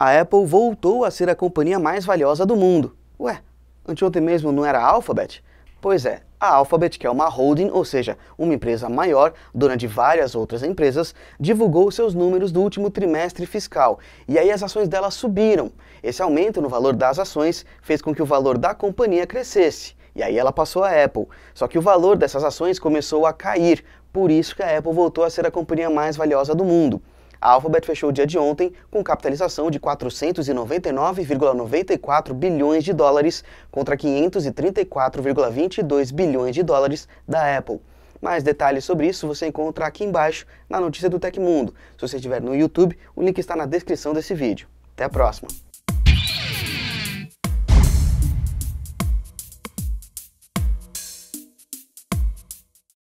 a Apple voltou a ser a companhia mais valiosa do mundo. Ué, anteontem mesmo não era a Alphabet? Pois é, a Alphabet, que é uma holding, ou seja, uma empresa maior, dona de várias outras empresas, divulgou seus números do último trimestre fiscal. E aí as ações dela subiram. Esse aumento no valor das ações fez com que o valor da companhia crescesse. E aí ela passou a Apple. Só que o valor dessas ações começou a cair, por isso que a Apple voltou a ser a companhia mais valiosa do mundo. A Alphabet fechou o dia de ontem com capitalização de 499,94 bilhões de dólares contra 534,22 bilhões de dólares da Apple. Mais detalhes sobre isso você encontra aqui embaixo na notícia do Tecmundo. Se você estiver no YouTube, o link está na descrição desse vídeo. Até a próxima!